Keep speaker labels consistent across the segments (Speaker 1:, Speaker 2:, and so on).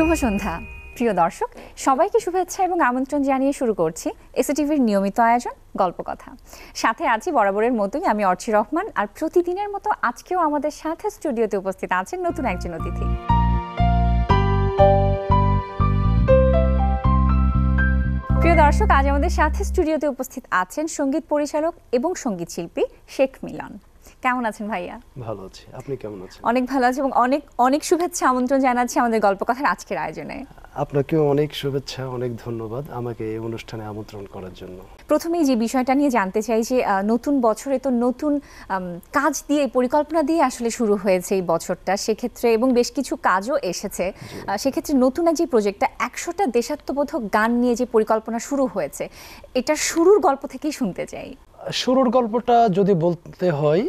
Speaker 1: শুভ সন্ধ্যা প্রিয় দর্শক সবাইকে শুভেচ্ছা এবং আমন্ত্রণ জানিয়ে শুরু করছি এসএটিভির নিয়মিত আয়োজন গল্প কথা সাথে আছি বরাবরের মতোই আমি অর্চি রহমান আর প্রতিদিনের মতো আজকেও আমাদের সাথে স্টুডিওতে উপস্থিত আছেন নতুন একজন অতিথি প্রিয় দর্শক আজ আমাদের সাথে স্টুডিওতে উপস্থিত আছেন সঙ্গীত পরিচালক এবং সঙ্গীত শিল্পী শেখ মিলন কেমন আছেন ভাইয়া
Speaker 2: ভালো আছি আপনি কেমন আছেন অনেক
Speaker 1: ভালো আছি এবং অনেক অনেক শুভেচ্ছা আমন্ত্রণ জানাচ্ছি আমাদের গল্প কথার আজকের আয়োজনে
Speaker 2: আপনাকেও অনেক শুভেচ্ছা অনেক ধন্যবাদ আমাকে এই অনুষ্ঠানে আমন্ত্রণ করার জন্য
Speaker 1: প্রথমেই যে বিষয়টা নিয়ে জানতে চাই যে নতুন বছরে তো নতুন কাজ দিয়ে পরিকল্পনা দিয়ে আসলে শুরু হয়েছে এই বছরটা সেক্ষেত্রে এবং বেশ কিছু কাজও এসেছে সেক্ষেত্রে নতুন যে প্রজেক্টটা একশোটা দেশাত্মবোধক গান নিয়ে যে পরিকল্পনা শুরু হয়েছে এটা শুরুর গল্প থেকেই শুনতে চাই
Speaker 2: শুরুর গল্পটা যদি বলতে হয়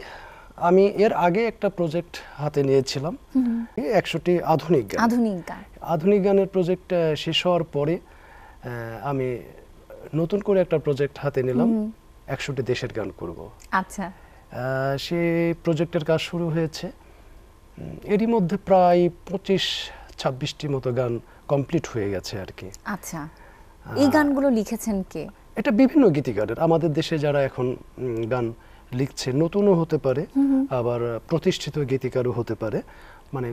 Speaker 2: আমি এর আগে একটা প্রজেক্ট হাতে নিয়েছিলাম একশোটি আধুনিক গান আধুনিক গান আধুনিক গানের প্রজেক্ট শেষ হওয়ার পরে আমি নতুন করে একটা প্রজেক্ট হাতে নিলাম একশোটি দেশের গান করব আচ্ছা সে প্রজেক্টের কাজ শুরু হয়েছে এরই মধ্যে প্রায় পঁচিশ ছাব্বিশটি মতো গান কমপ্লিট হয়ে গেছে আর কি আচ্ছা এই
Speaker 1: গানগুলো লিখেছেন কে
Speaker 2: এটা বিভিন্ন গীতিকারের আমাদের দেশে যারা এখন গান লিখছে নতুনও হতে পারে আবার প্রতিষ্ঠিত গীতিকারও হতে পারে মানে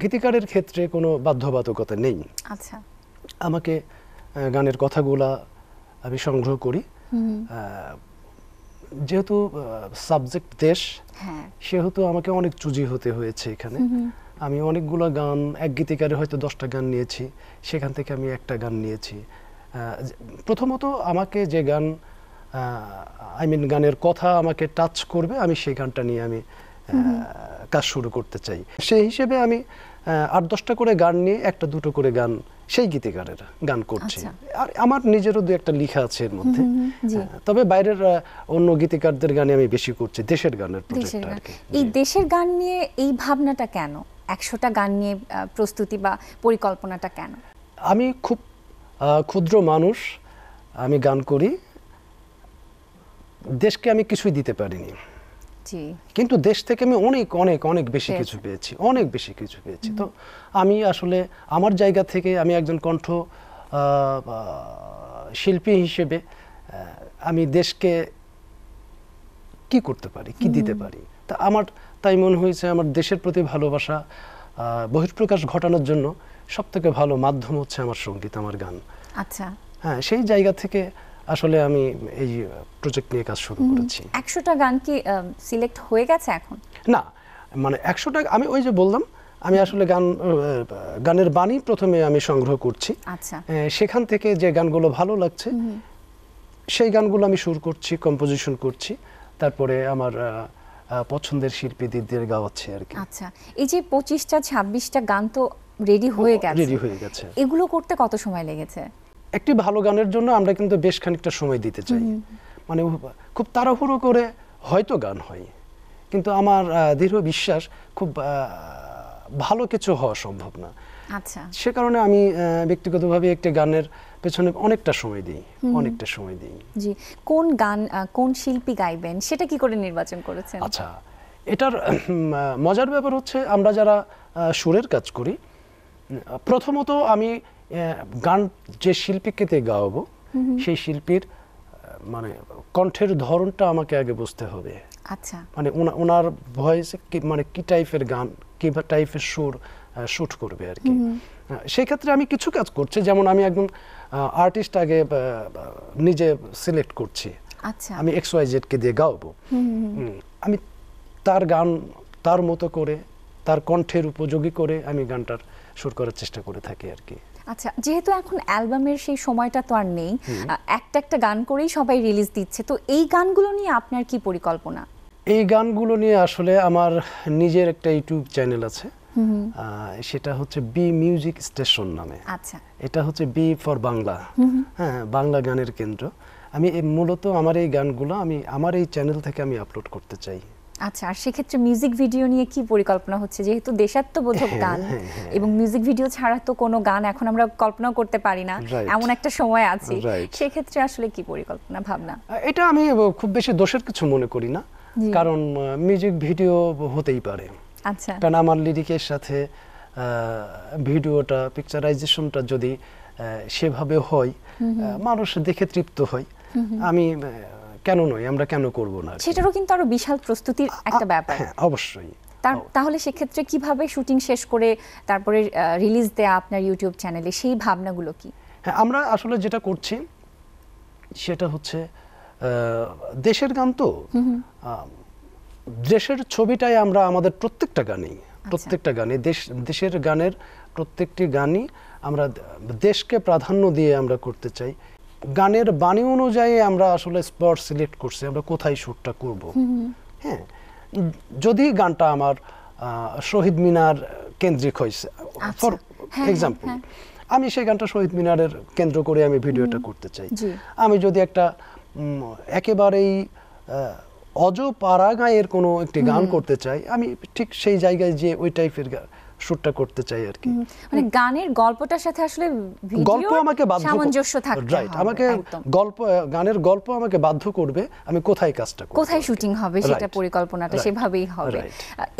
Speaker 2: গীতিকারের ক্ষেত্রে কোনো বাধ্যবাধকতা নেই আচ্ছা আমাকে গানের কথাগুলা আমি সংগ্রহ করি যেহেতু সাবজেক্ট দেশ হ্যাঁ। সেহেতু আমাকে অনেক চুজি হতে হয়েছে এখানে আমি অনেকগুলো গান এক গীতিকারে হয়তো দশটা গান নিয়েছি সেখান থেকে আমি একটা গান নিয়েছি প্রথমত আমাকে যে গান আই মিন গানের কথা আমাকে টাচ করবে আমি সেই গানটা নিয়ে আমি কাজ শুরু করতে চাই সেই হিসেবে আমি আট দশটা করে গান নিয়ে একটা দুটো করে গান সেই গীতিকারের গান করছি আচ্ছা। আর আমার নিজেরও দু একটা লেখা আছে এর মধ্যে হ্যাঁ, তবে বাইরের অন্য গীতিকারদের গানে আমি বেশি করছি দেশের গানের
Speaker 1: এই দেশের গান নিয়ে এই ভাবনাটা কেন একশোটা গান নিয়ে প্রস্তুতি বা পরিকল্পনাটা কেন
Speaker 2: আমি খুব ক্ষুদ্র মানুষ আমি গান করি দেশকে আমি কিছুই দিতে পারিনি কিন্তু দেশ থেকে আমি অনেক অনেক অনেক বেশি কিছু পেয়েছি অনেক বেশি কিছু পেয়েছি তো আমি আসলে আমার জায়গা থেকে আমি একজন কণ্ঠ শিল্পী হিসেবে আমি দেশকে কি করতে পারি কি দিতে পারি তা আমার তাই মনে হয়েছে আমার দেশের প্রতি ভালোবাসা বহিঃপ্রকাশ ঘটানোর জন্য সব থেকে ভালো মাধ্যম হচ্ছে আমার সঙ্গীত আমার গান আচ্ছা হ্যাঁ সেই জায়গা থেকে আসলে আমি এই প্রজেক্ট নিয়ে কাজ শুরু করেছি
Speaker 1: একশোটা গান কি সিলেক্ট হয়ে গেছে এখন
Speaker 2: না মানে একশোটা আমি ওই যে বললাম আমি আসলে গান গানের বাণী প্রথমে আমি সংগ্রহ করছি আচ্ছা। সেখান থেকে যে গানগুলো ভালো লাগছে সেই গানগুলো আমি সুর করছি কম্পোজিশন করছি তারপরে আমার পছন্দের শিল্পী দিদিদের গাওয়াচ্ছে আর কি
Speaker 1: আচ্ছা এই যে পঁচিশটা ছাব্বিশটা গান তো রেডি হয়ে গেছে রেডি হয়ে গেছে এগুলো করতে কত সময় লেগেছে
Speaker 2: একটি ভালো গানের জন্য আমরা কিন্তু বেশ খানিকটা সময় দিতে চাই মানে খুব তাড়াহুড়ো করে হয়তো গান হয় কিন্তু আমার দৃঢ় বিশ্বাস খুব ভালো কিছু হওয়া সম্ভব না আচ্ছা সে কারণে আমি ব্যক্তিগতভাবে একটি গানের পেছনে অনেকটা সময় দিই অনেকটা সময় দিই
Speaker 1: জি কোন গান কোন শিল্পী গাইবেন সেটা কি করে নির্বাচন করেছেন আচ্ছা
Speaker 2: এটার মজার ব্যাপার হচ্ছে আমরা যারা সুরের কাজ করি প্রথমত আমি গান যে শিল্পীকে দিয়ে গাওয়াবো সেই শিল্পীর মানে কণ্ঠের ধরনটা আমাকে আগে বুঝতে হবে আচ্ছা মানে ওনার ভয়েসে মানে কি টাইপের গান কি টাইপের সুর শুট করবে আর কি সেই ক্ষেত্রে আমি কিছু কাজ করছি যেমন আমি একজন আর্টিস্ট আগে নিজে সিলেক্ট করছি
Speaker 1: আচ্ছা আমি এক্স
Speaker 2: ওয়াই জেড কে দিয়ে গাওবো আমি তার গান তার মতো করে তার কণ্ঠের উপযোগী করে আমি গানটার সুর করার চেষ্টা করে থাকি আর কি
Speaker 1: আচ্ছা যেহেতু এখন অ্যালবামের সেই সময়টা তো আর নেই একটা একটা গান করেই সবাই রিলিজ দিচ্ছে তো এই গানগুলো নিয়ে আপনার কি পরিকল্পনা
Speaker 2: এই গানগুলো নিয়ে আসলে আমার নিজের একটা ইউটিউব চ্যানেল আছে সেটা হচ্ছে বি মিউজিক স্টেশন নামে আচ্ছা এটা হচ্ছে বি ফর বাংলা হ্যাঁ বাংলা গানের কেন্দ্র আমি মূলত আমার এই গানগুলো আমি আমার এই চ্যানেল থেকে আমি আপলোড করতে চাই
Speaker 1: আচ্ছা আর সেক্ষেত্রে মিউজিক ভিডিও নিয়ে কি পরিকল্পনা হচ্ছে যেহেতু দেশাত্মবোধক হ্যাঁ, গান হ্যাঁ, হ্যাঁ। এবং মিউজিক ভিডিও ছাড়া তো কোনো গান এখন আমরা কল্পনা করতে পারি না এমন একটা সময় আছে সেক্ষেত্রে আসলে কি পরিকল্পনা ভাবনা
Speaker 2: এটা আমি খুব বেশি দোষের কিছু মনে করি না কারণ মিউজিক ভিডিও হতেই পারে আচ্ছা কারণ আমার লিরিকের সাথে ভিডিওটা পিকচারাইজেশনটা যদি সেভাবে হয় মানুষ দেখে তৃপ্ত হয় আমি কেন নয় আমরা কেন করব না সেটারও
Speaker 1: কিন্তু আরো বিশাল প্রস্তুতির একটা ব্যাপার
Speaker 2: হ্যাঁ অবশ্যই
Speaker 1: তাহলে সেক্ষেত্রে কিভাবে শুটিং শেষ করে তারপরে রিলিজ দেয়া আপনার ইউটিউব চ্যানেলে সেই ভাবনাগুলো কি
Speaker 2: হ্যাঁ আমরা আসলে যেটা করছি সেটা হচ্ছে দেশের গান তো দেশের ছবিটাই আমরা আমাদের প্রত্যেকটা গানেই আচ্ছা। প্রত্যেকটা গানে দেশ দেশের গানের প্রত্যেকটি গানই আমরা দেশকে প্রাধান্য দিয়ে আমরা করতে চাই গানের বাণী অনুযায়ী আমরা আসলে স্পট সিলেক্ট করছি আমরা কোথায় শ্যুটটা করব হ্যাঁ যদি গানটা আমার শহীদ মিনার কেন্দ্রিক হয়েছে ফর আচ্ছা। এক্সাম্পল হ্যাঁ, হ্যাঁ, হ্যাঁ। আমি সেই গানটা শহীদ মিনারের কেন্দ্র করে আমি ভিডিওটা করতে চাই আমি যদি একটা একেবারেই অজপাড়া গায়ের কোনো একটি গান করতে চাই আমি ঠিক সেই জায়গায় যে ওই টাইপের গান শুটটা করতে চাই আর
Speaker 1: কি মানে গানের গল্পটার সাথে আসলে গল্প আমাকে বাধ্য সামঞ্জস্য থাকতে রাইট হ্যাঁ, আমাকে
Speaker 2: গল্প গানের গল্প আমাকে বাধ্য করবে আমি কোথায় কাজটা করব
Speaker 1: কোথায় শুটিং হবে সেটা পরিকল্পনাটা সেভাবেই হবে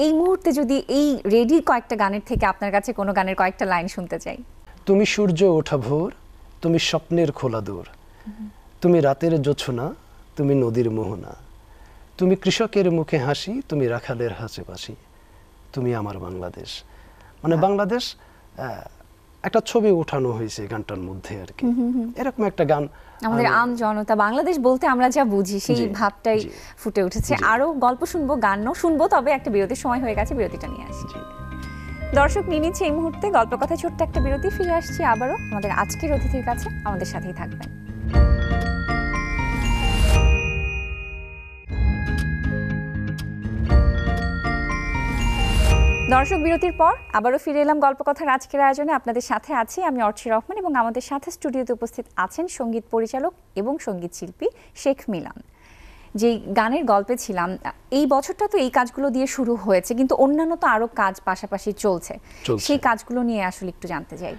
Speaker 1: এই মুহূর্তে যদি এই রেডি কয়েকটা গানের থেকে আপনার কাছে কোনো গানের কয়েকটা লাইন শুনতে চাই
Speaker 2: তুমি সূর্য ওঠা ভোর তুমি স্বপ্নের খোলা দূর তুমি রাতের জোছনা তুমি নদীর মোহনা তুমি কৃষকের মুখে হাসি তুমি রাখালের হাসে বাসি তুমি আমার বাংলাদেশ মানে বাংলাদেশ একটা ছবি উঠানো হয়েছে গানটার মধ্যে আর কি এরকম একটা গান আমাদের
Speaker 1: আম জনতা বাংলাদেশ বলতে আমরা যা বুঝি সেই ভাবটাই ফুটে উঠেছে আরও গল্প শুনবো গানও শুনবো তবে একটা বিরতির সময় হয়ে গেছে বিরতিটা নিয়ে আসছি দর্শক নিয়ে নিচ্ছে এই মুহূর্তে গল্প কথা ছোট্ট একটা বিরতি ফিরে আসছি আবারও আমাদের আজকের অতিথির কাছে আমাদের সাথেই থাকবেন দর্শক বিরতির পর আবারও ফিরে এলাম গল্পকথার আজকের আয়োজনে আপনাদের সাথে আছি আমি অর্চি রহমান এবং আমাদের সাথে স্টুডিওতে উপস্থিত আছেন সঙ্গীত পরিচালক এবং সঙ্গীত শিল্পী শেখ মিলান যে গানের গল্পে ছিলাম এই বছরটা তো এই কাজগুলো দিয়ে শুরু হয়েছে কিন্তু অন্যান্য তো আরও কাজ পাশাপাশি চলছে সেই কাজগুলো নিয়ে আসলে একটু জানতে চাই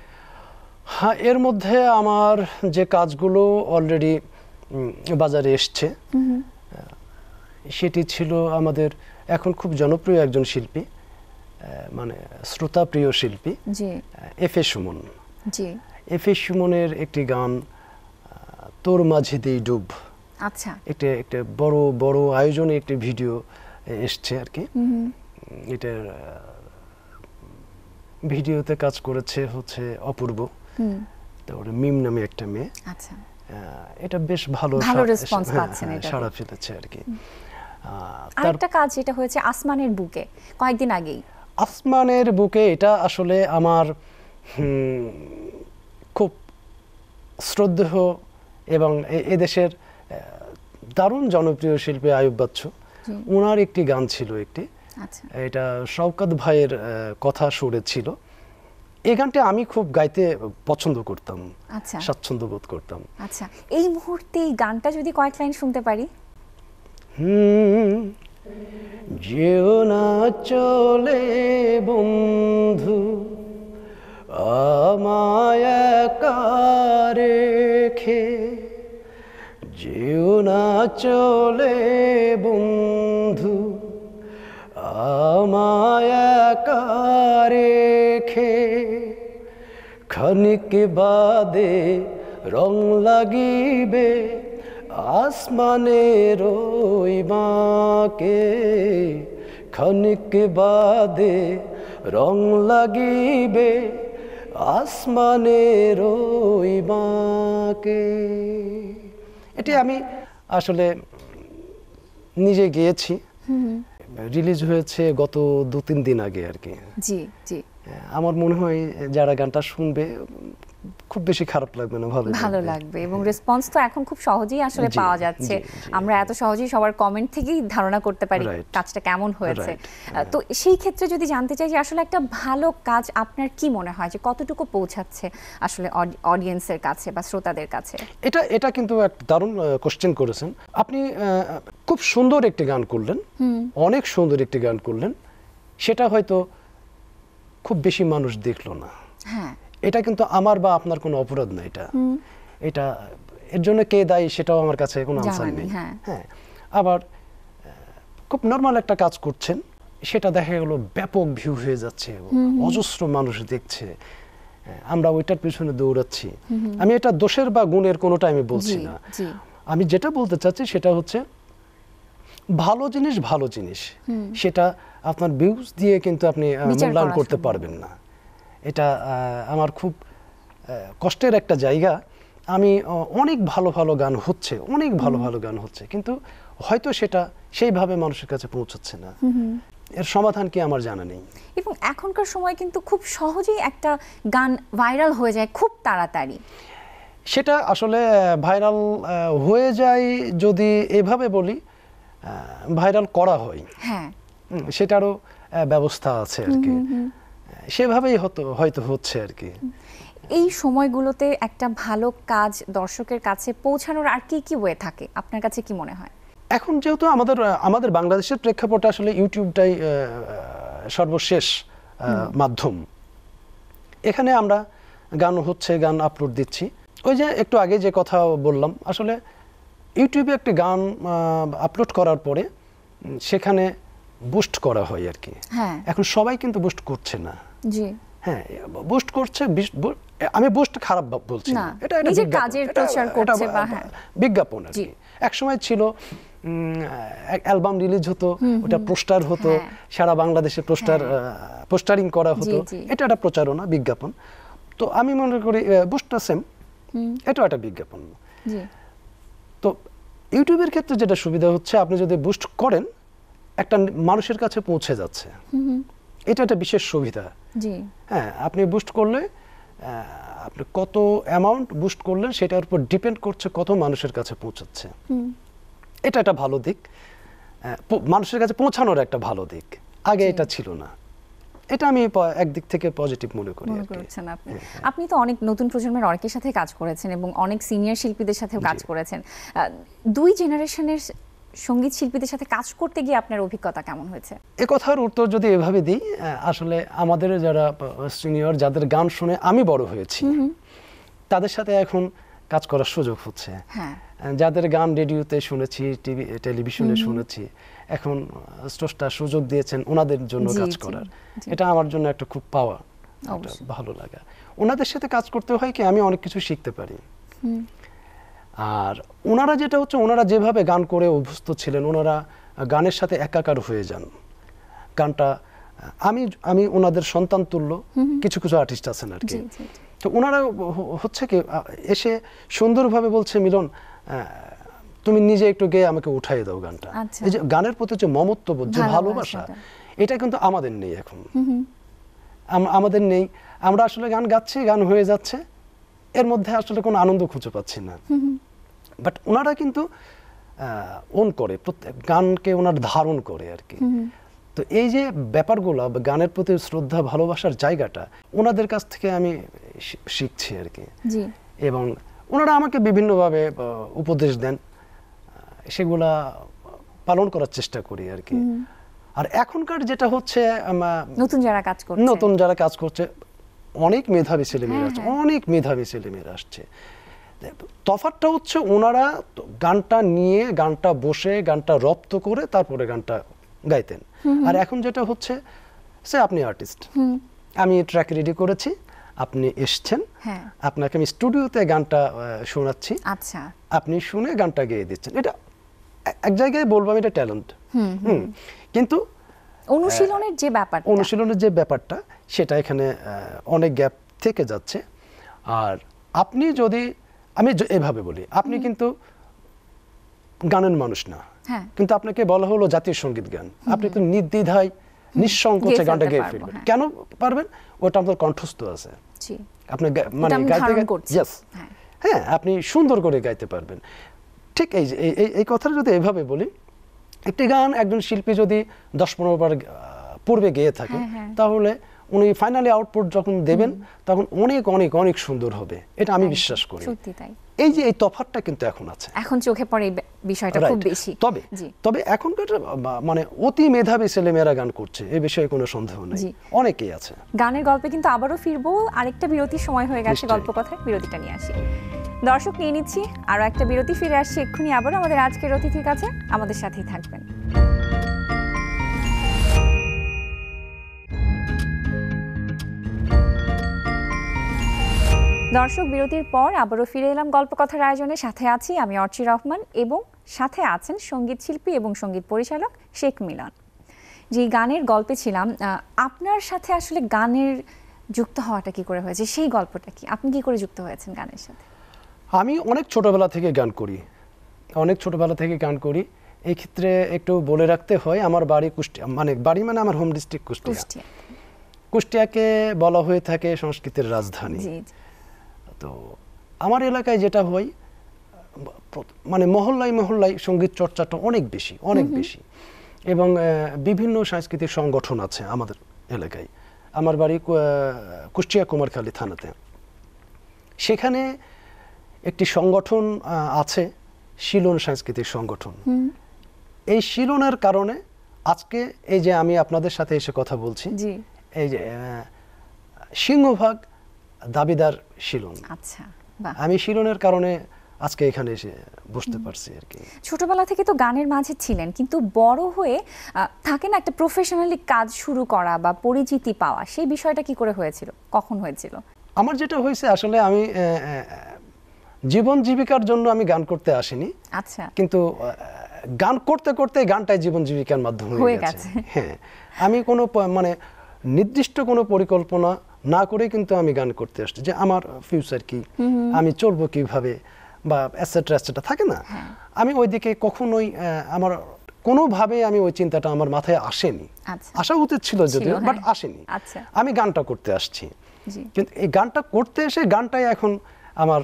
Speaker 2: হ্যাঁ এর মধ্যে আমার যে কাজগুলো অলরেডি বাজারে এসছে সেটি ছিল আমাদের এখন খুব জনপ্রিয় একজন শিল্পী মানে শ্রোতা প্রিয় শিল্পী F A Suman F A সুমনের একটি গান তোর মাঝেতেই ডুব আচ্ছা একটা একটা বড় বড় আয়োজনে একটি ভিডিও এসছে আর কি এটার ভিডিওতে কাজ করেছে হচ্ছে অপূর্ব তারপরে মিম নামে একটা মেয়ে আচ্ছা। এটা বেশ ভালো ভালো হ্যাঁ, হ্যাঁ, ফেলেছে আর কি আরেকটা
Speaker 1: কাজ যেটা হয়েছে আসমানের বুকে কয়েকদিন আগেই
Speaker 2: আসমানের বুকে এটা আসলে আমার খুব শ্রদ্ধেয় এবং এদেশের দারুণ জনপ্রিয় শিল্পী আয়ুব বাচ্চু ওনার একটি গান ছিল একটি আচ্ছা। এটা শওকত ভাইয়ের কথা সুরে ছিল এই গানটি আমি খুব গাইতে পছন্দ করতাম আচ্ছা। স্বাচ্ছন্দ্য বোধ করতাম
Speaker 1: আচ্ছা এই মুহূর্তে গানটা যদি কয়েক লাইন শুনতে পারি
Speaker 2: হুম যেও না চলে বন্ধু আমায় রেখে যেও না চলে বন্ধু আমায় রেখে খনিক বাদে রং লাগিবে আসমানের ওই খনিক বাদে রং লাগিবে আসমানের ওই এটি আমি আসলে নিজে গিয়েছি রিলিজ হয়েছে গত দু তিন দিন আগে আর কি জি জি আমার মনে হয় যারা গানটা শুনবে খুব বেশি খারাপ লাগবে না ভালো ভালো লাগবে
Speaker 1: এবং রেসপন্স তো এখন খুব সহজেই আসলে পাওয়া যাচ্ছে আমরা এত সহজেই সবার কমেন্ট থেকেই ধারণা করতে পারি কাজটা কেমন হয়েছে তো সেই ক্ষেত্রে যদি জানতে চাই যে আসলে একটা ভালো কাজ আপনার কি মনে হয় যে কতটুকু পৌঁছাচ্ছে আসলে অডিয়েন্সের কাছে বা শ্রোতাদের কাছে
Speaker 2: এটা এটা কিন্তু এক দারুণ কোশ্চেন করেছেন আপনি খুব সুন্দর একটি গান করলেন অনেক সুন্দর একটি গান করলেন সেটা হয়তো খুব বেশি মানুষ দেখলো না হ্যাঁ এটা কিন্তু আমার বা আপনার কোনো অপরাধ না এটা এটা এর জন্য কে দায়ী সেটাও আমার কাছে কোনো আনসার নেই হ্যাঁ, হ্যাঁ আবার খুব নর্মাল একটা কাজ করছেন সেটা দেখা গেল ব্যাপক ভিউ হয়ে যাচ্ছে অজস্র মানুষ দেখছে আমরা ওইটার পিছনে দৌড়াচ্ছি আমি এটা দোষের বা গুণের কোনোটা আমি বলছি না আমি যেটা বলতে চাচ্ছি সেটা হচ্ছে ভালো জিনিস ভালো জিনিস সেটা আপনার ভিউজ দিয়ে কিন্তু আপনি মূল্যায়ন করতে পারবেন না এটা আমার খুব কষ্টের একটা জায়গা আমি অনেক ভালো ভালো গান হচ্ছে অনেক ভালো ভালো গান হচ্ছে কিন্তু হয়তো সেটা সেইভাবে মানুষের কাছে পৌঁছাচ্ছে না এর সমাধান কি আমার জানা নেই
Speaker 1: এবং এখনকার সময় কিন্তু খুব সহজেই একটা গান ভাইরাল হয়ে যায় খুব তাড়াতাড়ি
Speaker 2: সেটা আসলে ভাইরাল হয়ে যায় যদি এভাবে বলি ভাইরাল করা হয় হ্যাঁ সেটারও ব্যবস্থা আছে আর কি সেভাবেই হতো হয়তো হচ্ছে আর কি
Speaker 1: এই সময়গুলোতে একটা ভালো কাজ দর্শকের কাছে পৌঁছানোর আর কি কি ওয়ে থাকে আপনার কাছে কি মনে হয়
Speaker 2: এখন যেহেতু আমাদের আমাদের বাংলাদেশের প্রেক্ষাপটে আসলে ইউটিউবটাই সর্বশেষ মাধ্যম এখানে আমরা গান হচ্ছে গান আপলোড দিচ্ছি ওই যে একটু আগে যে কথা বললাম আসলে ইউটিউবে একটি গান আপলোড করার পরে সেখানে বুস্ট করা হয় আর কি হ্যাঁ। এখন সবাই কিন্তু বুস্ট করছে না জি হ্যাঁ বুস্ট করছে আমি বুস্ট খারাপ বলছি না এটা নিজের কাজের প্রচার করছে বা হ্যাঁ বিজ্ঞাপন আর কি একসময় ছিল অ্যালবাম রিলিজ হতো ওটা পোস্টার হতো হ্যাঁ। সারা বাংলাদেশে পোস্টার হ্যাঁ। পোস্টারিং করা হতো এটা একটা প্রচারণা বিজ্ঞাপন তো আমি মনে করি বুস্টার সেম এটাও একটা বিজ্ঞাপন তো ইউটিউবের ক্ষেত্রে যেটা সুবিধা হচ্ছে আপনি যদি বুস্ট করেন একটা মানুষের কাছে পৌঁছে যাচ্ছে এটা একটা বিশেষ সুবিধা হ্যাঁ আপনি বুস্ট করলে আপনি কত অ্যামাউন্ট বুস্ট করলেন সেটার উপর ডিপেন্ড করছে কত মানুষের কাছে পৌঁছাচ্ছে এটা একটা ভালো দিক মানুষের কাছে পৌঁছানোর একটা ভালো দিক আগে এটা ছিল না এটা আমি একদিক থেকে পজিটিভ মনে করি
Speaker 1: আপনি হ্যাঁ, হ্যাঁ। আপনি তো অনেক নতুন প্রজন্মের অনেকের সাথে কাজ করেছেন এবং অনেক সিনিয়র শিল্পীদের সাথেও কাজ করেছেন দুই জেনারেশনের সঙ্গীত শিল্পীদের সাথে কাজ করতে গিয়ে আপনার অভিজ্ঞতা কেমন হয়েছে
Speaker 2: এ কথার উত্তর যদি এভাবে দিই আসলে আমাদের যারা সিনিয়র যাদের গান শুনে আমি বড় হয়েছি তাদের সাথে এখন কাজ করার সুযোগ হচ্ছে হ্যাঁ। যাদের গান রেডিওতে শুনেছি টিভি টেলিভিশনে শুনেছি এখন স্রষ্টা সুযোগ দিয়েছেন ওনাদের জন্য কাজ করার এটা আমার জন্য একটা খুব পাওয়া ভালো লাগা ওনাদের সাথে কাজ করতে হয় কি আমি অনেক কিছু শিখতে পারি আর ওনারা যেটা হচ্ছে ওনারা যেভাবে গান করে অভ্যস্ত ছিলেন ওনারা গানের সাথে একাকার হয়ে যান গানটা আমি আমি ওনাদের সন্তান তুল্য কিছু কিছু আর্টিস্ট আছেন আর কি তো ওনারা হচ্ছে কি এসে সুন্দরভাবে বলছে মিলন তুমি নিজে একটু গেয়ে আমাকে উঠাই দাও গানটা আচ্ছা। এই যে গানের প্রতি যে মমত্ব যে ভালোবাসা এটা কিন্তু আমাদের নেই এখন আমাদের নেই আমরা আসলে গান গাচ্ছি গান হয়ে যাচ্ছে এর মধ্যে আসলে কোনো আনন্দ খুঁজে পাচ্ছি না বাট ওনারা কিন্তু ওন করে প্রত্যেক গানকে ওনার ধারণ করে আর কি তো এই যে ব্যাপারগুলো গানের প্রতি শ্রদ্ধা ভালোবাসার জায়গাটা ওনাদের কাছ থেকে আমি শিখছি আর কি এবং ওনারা আমাকে বিভিন্নভাবে উপদেশ দেন সেগুলা পালন করার চেষ্টা করি আর কি আর এখনকার যেটা হচ্ছে
Speaker 1: নতুন যারা কাজ করছে
Speaker 2: নতুন যারা কাজ করছে অনেক মেধাবী ছেলেমেয়েরা হ্যাঁ, আছে হ্যাঁ। অনেক মেধাবী ছেলে মেয়েরা আসছে তফাতটা হচ্ছে ওনারা গানটা নিয়ে গানটা বসে গানটা রপ্ত করে তারপরে গানটা গাইতেন আর এখন যেটা হচ্ছে সে আপনি আর্টিস্ট আমি ট্র্যাক রেডি করেছি আপনি এসছেন হ্যাঁ। আপনাকে আমি স্টুডিওতে গানটা শোনাচ্ছি আচ্ছা আপনি শুনে গানটা গেয়ে দিচ্ছেন এটা এক জায়গায় বলবো আমি এটা ট্যালেন্ট হুম কিন্তু
Speaker 1: অনুশীলনের যে
Speaker 2: ব্যাপারটা অনুশীলনের যে ব্যাপারটা সেটা এখানে অনেক গ্যাপ থেকে যাচ্ছে আর আপনি যদি আমি এভাবে বলি আপনি কিন্তু গানের মানুষ না হ্যাঁ। কিন্তু আপনাকে বলা হলো জাতীয় সঙ্গীত গান আপনি কিন্তু নির্দ্বিধায় নিঃসংকোচে গানটা গেয়ে ফেলবেন হ্যাঁ। কেন পারবেন ওটা আপনার কণ্ঠস্থ আছে আপনি মানে গাইতে ইয়েস হ্যাঁ।, হ্যাঁ আপনি সুন্দর করে গাইতে পারবেন ঠিক এই যে এই এই কথাটা যদি এভাবে বলি একটি গান একজন শিল্পী যদি দশ পনেরো বার পূর্বে গেয়ে থাকে তাহলে উনি ফাইনালি আউটপুট যখন দেবেন তখন অনেক অনেক অনেক সুন্দর হবে এটা আমি বিশ্বাস করি সত্যি তাই এই যে এই তফাতটা কিন্তু এখন আছে
Speaker 1: এখন চোখে পড়ে বিষয়টা খুব
Speaker 2: বেশি তবে তবে এখনকার মানে অতি মেধাবী ছেলে মেয়েরা গান করছে এই বিষয়ে কোনো সন্দেহ নেই অনেকেই আছে
Speaker 1: গানের গল্পে কিন্তু আবারও ফিরবো আরেকটা বিরতির সময় হয়ে গেছে গল্প কথায় বিরতিটা নিয়ে আসি দর্শক নিয়ে নিচ্ছি আরও একটা বিরতি ফিরে আসছি এক্ষুনি আবারও আমাদের আজকের অতিথির কাছে আমাদের সাথেই থাকবেন দর্শক বিরতির পর আবারও ফিরে এলাম গল্প কথার আয়োজনে সাথে আছি আমি অর্চি রহমান এবং সাথে আছেন সঙ্গীত শিল্পী এবং সঙ্গীত পরিচালক শেখ মিলন যে গানের গল্পে ছিলাম আপনার সাথে আসলে গানের যুক্ত হওয়াটা কি করে হয়েছে সেই গল্পটা কি আপনি কি করে যুক্ত হয়েছেন গানের সাথে
Speaker 2: আমি অনেক ছোটবেলা থেকে গান করি অনেক ছোটবেলা থেকে গান করি এই ক্ষেত্রে একটু বলে রাখতে হয় আমার বাড়ি কুষ্টিয়া মানে বাড়ি মানে আমার হোম ডিস্ট্রিক্ট কুষ্টিয়া কুষ্টিয়াকে বলা হয়ে থাকে সংস্কৃতির রাজধানী তো আমার এলাকায় যেটা হয় মানে মহল্লায় মহল্লায় সঙ্গীত চর্চাটা অনেক বেশি অনেক বেশি এবং বিভিন্ন সাংস্কৃতিক সংগঠন আছে আমাদের এলাকায় আমার বাড়ি কুষ্টিয়া কুমারখালী থানাতে সেখানে একটি সংগঠন আছে শিলন সাংস্কৃতিক সংগঠন এই শিলনের কারণে আজকে এই যে আমি আপনাদের সাথে এসে কথা বলছি এই যে সিংহভাগ দাবিদার শিলন আচ্ছা আমি শিলনের কারণে আজকে এখানে এসে বসতে পারছি আর কি
Speaker 1: ছোটবেলা থেকে তো গানের মাঝে ছিলেন কিন্তু বড় হয়ে থাকে না একটা প্রফেশনালি কাজ শুরু করা বা পরিচিতি পাওয়া সেই বিষয়টা কি করে হয়েছিল কখন হয়েছিল
Speaker 2: আমার যেটা হয়েছে আসলে আমি জীবন জীবিকার জন্য আমি গান করতে আসিনি আচ্ছা কিন্তু গান করতে করতে গানটাই জীবন জীবিকার মাধ্যম হয়ে গেছে হ্যাঁ আমি কোনো মানে নির্দিষ্ট কোনো পরিকল্পনা না করে কিন্তু আমি গান করতে আসছি যে আমার ফিউচার কি আমি চলবো কিভাবে বা অ্যাসেট্রা অ্যাসেট্রা থাকে না হ্যাঁ। আমি ওই দিকে কখনোই আমার কোনোভাবে আমি ওই চিন্তাটা আমার মাথায় আসেনি আসা আচ্ছা। উচিত ছিল যদিও বাট হ্যাঁ। আসেনি আচ্ছা। আমি গানটা করতে আসছি কিন্তু এই গানটা করতে এসে গানটাই এখন আমার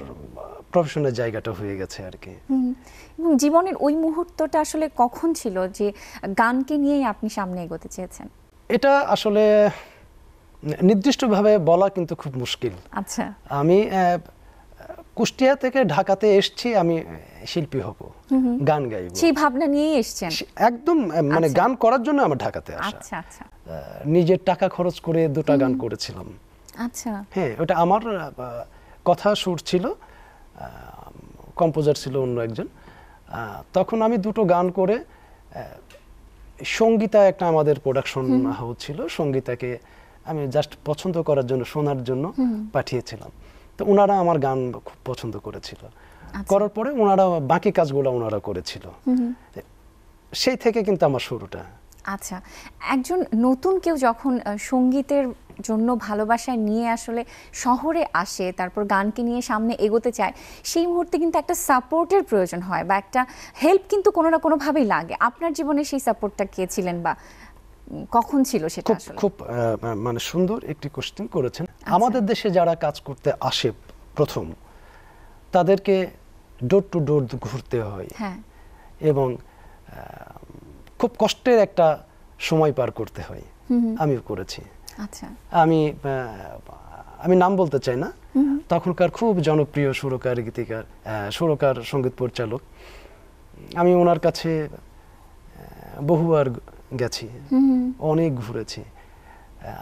Speaker 2: প্রফেশনাল জায়গাটা হয়ে গেছে আর কি
Speaker 1: এবং জীবনের ওই মুহূর্তটা আসলে কখন ছিল যে গানকে নিয়েই আপনি সামনে এগোতে চেয়েছেন
Speaker 2: এটা আসলে নির্দিষ্টভাবে বলা কিন্তু খুব মুশকিল আচ্ছা আমি কুষ্টিয়া থেকে ঢাকাতে এসছি আমি শিল্পী হব গান গাইব সেই
Speaker 1: ভাবনা নিয়েই এসেছেন একদম মানে আচ্ছা। গান
Speaker 2: করার জন্য আমার ঢাকাতে আসা আচ্ছা আচ্ছা নিজের টাকা খরচ করে দুটো গান করেছিলাম আচ্ছা হ্যাঁ ওটা আমার কথা সুর ছিল কম্পোজার ছিল অন্য একজন তখন আমি দুটো গান করে সঙ্গীতা একটা আমাদের প্রোডাকশন হাউস ছিল সঙ্গীতাকে আমি জাস্ট পছন্দ করার জন্য শোনার জন্য পাঠিয়েছিলাম তো ওনারা আমার গান খুব পছন্দ করেছিল আচ্ছা। করার পরে ওনারা বাকি কাজগুলো ওনারা করেছিল সেই থেকে কিন্তু আমার শুরুটা
Speaker 1: আচ্ছা একজন নতুন কেউ যখন সঙ্গীতের জন্য ভালোবাসায় নিয়ে আসলে শহরে আসে তারপর গানকে নিয়ে সামনে এগোতে চায় সেই মুহূর্তে কিন্তু একটা সাপোর্টের প্রয়োজন হয় বা একটা হেল্প কিন্তু কোনো না কোনোভাবেই লাগে আপনার জীবনে সেই সাপোর্টটা কে ছিলেন বা কখন ছিল সেটা আসলে
Speaker 2: খুব মানে সুন্দর একটি কোশ্চেন করেছেন আচ্ছা। আমাদের দেশে যারা কাজ করতে আসে প্রথম তাদেরকে ডোর টু ডোর ঘুরতে হয় হ্যাঁ। এবং খুব কষ্টের একটা সময় পার করতে হয় আমি করেছি আচ্ছা আমি আমি নাম বলতে চাই না তখনকার খুব জনপ্রিয় সুরকার গীতিকার সুরকার সঙ্গীত পরিচালক আমি ওনার কাছে বহুবার গেছি অনেক ঘুরেছি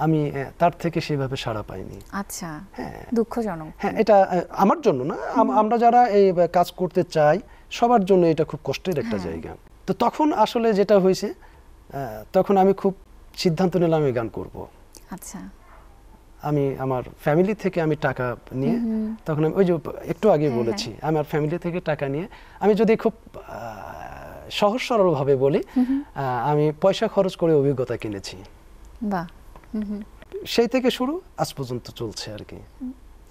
Speaker 2: আমি তার থেকে সেভাবে সাড়া পাইনি
Speaker 1: আচ্ছা হ্যাঁ। দুঃখজনক
Speaker 2: হ্যাঁ এটা আমার জন্য না আমরা যারা এই কাজ করতে চাই সবার জন্য এটা খুব কষ্টের একটা হ্যাঁ। জায়গা তো তখন আসলে যেটা হয়েছে তখন আমি খুব সিদ্ধান্ত নিলাম আমি গান করব আচ্ছা আমি আমার ফ্যামিলি থেকে আমি টাকা নিয়ে তখন আমি ওই যে একটু আগে হ্যাঁ, বলেছি আমার ফ্যামিলি থেকে টাকা নিয়ে আমি যদি খুব সহজ সরলভাবে বলি আমি পয়সা খরচ করে অভিজ্ঞতা কিনেছি সেই থেকে শুরু আজ পর্যন্ত চলছে আর কি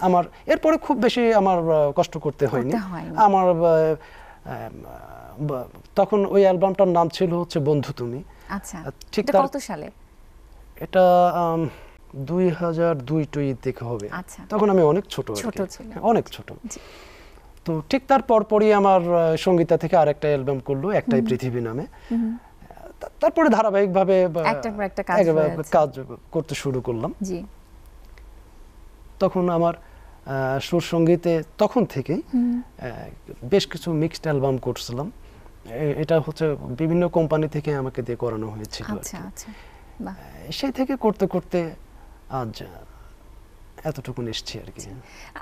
Speaker 2: আমার এরপরে খুব বেশি আমার কষ্ট করতে হয়নি আমার তখন ওই অ্যালবামটার নাম ছিল হচ্ছে বন্ধু তুমি
Speaker 1: আচ্ছা, ঠিক কত সালে
Speaker 2: এটা দুই হাজার দুই টুই দেখে হবে আচ্ছা। তখন আমি অনেক ছোট অনেক ছোট তো ঠিক তার পরপরই আমার সঙ্গীতা থেকে আরেকটা অ্যালবাম করলো একটাই পৃথিবী নামে তারপরে ধারাবাহিকভাবে কাজ করতে শুরু করলাম তখন আমার সুর সঙ্গীতে তখন থেকে বেশ কিছু মিক্সড অ্যালবাম করছিলাম এটা হচ্ছে বিভিন্ন কোম্পানি থেকে আমাকে দিয়ে করানো হয়েছিল আচ্ছা, আচ্ছা। সেই থেকে করতে করতে আজ এতটুকু নিশ্চি আর কি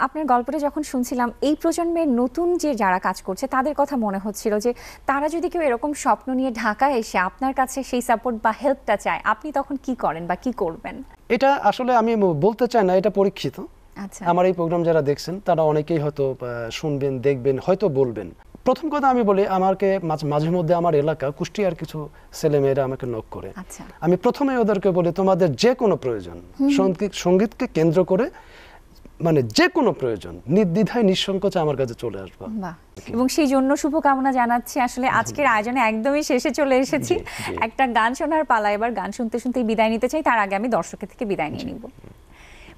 Speaker 1: আপনার গল্পটা যখন শুনছিলাম এই প্রজন্মের নতুন যে যারা কাজ করছে তাদের কথা মনে হচ্ছিল যে তারা যদি কেউ এরকম স্বপ্ন নিয়ে ঢাকায় এসে আপনার কাছে সেই সাপোর্ট বা হেল্পটা চায় আপনি তখন কি করেন বা কি করবেন
Speaker 2: এটা আসলে আমি বলতে চাই না এটা পরীক্ষিত আচ্ছা। আমার এই প্রোগ্রাম যারা দেখছেন তারা অনেকেই হয়তো শুনবেন দেখবেন হয়তো বলবেন প্রথম কথা আমি বলি আমাকে মাঝে মধ্যে আমার এলাকা কুষ্টিয়ার কিছু ছেলেমেয়েরা আমাকে নক করে আচ্ছা। আমি প্রথমে ওদেরকে বলি তোমাদের যে কোনো প্রয়োজন সঙ্গীতকে কেন্দ্র করে মানে যে কোনো প্রয়োজন নির্দ্বিধায় নিঃসংকোচে আমার কাছে চলে আসবা
Speaker 1: এবং সেই জন্য শুভকামনা জানাচ্ছি আসলে আজকের আয়োজনে একদমই শেষে চলে এসেছি একটা গান শোনার পালা এবার গান শুনতে শুনতে বিদায় নিতে চাই তার আগে আমি দর্শকের থেকে বিদায় নিয়ে নিব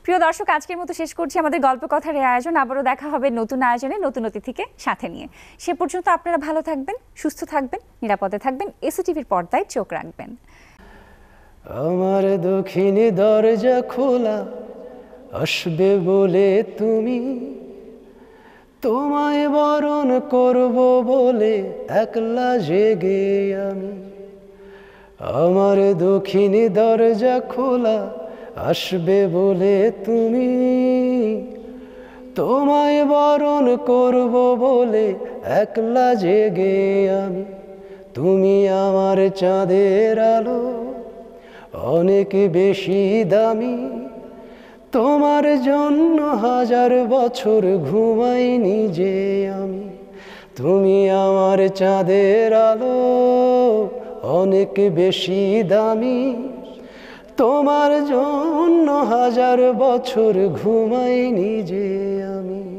Speaker 1: প্রিয় দর্শক আজকের মতো শেষ করছি আমাদের গল্প কথার এই আয়োজন আবারও দেখা হবে নতুন আয়োজনে নতুন অতিথিকে সাথে নিয়ে সে পর্যন্ত আপনারা ভালো থাকবেন সুস্থ থাকবেন নিরাপদে থাকবেন এসিটিভির পর্দায় চোখ রাখবেন
Speaker 2: আমার দক্ষিণ দরজা খোলা আসবে বলে তুমি তোমায় বরণ করব বলে একলা জেগে আমি আমার দক্ষিণ দরজা খোলা আসবে বলে তুমি তোমায় বরণ করব বলে একলা জেগে আমি তুমি আমার চাঁদের আলো অনেক বেশি দামি তোমার জন্য হাজার বছর ঘুমাই নিজে আমি তুমি আমার চাঁদের আলো অনেক বেশি দামি তোমার জন্য হাজার বছর ঘুমাই নিজে আমি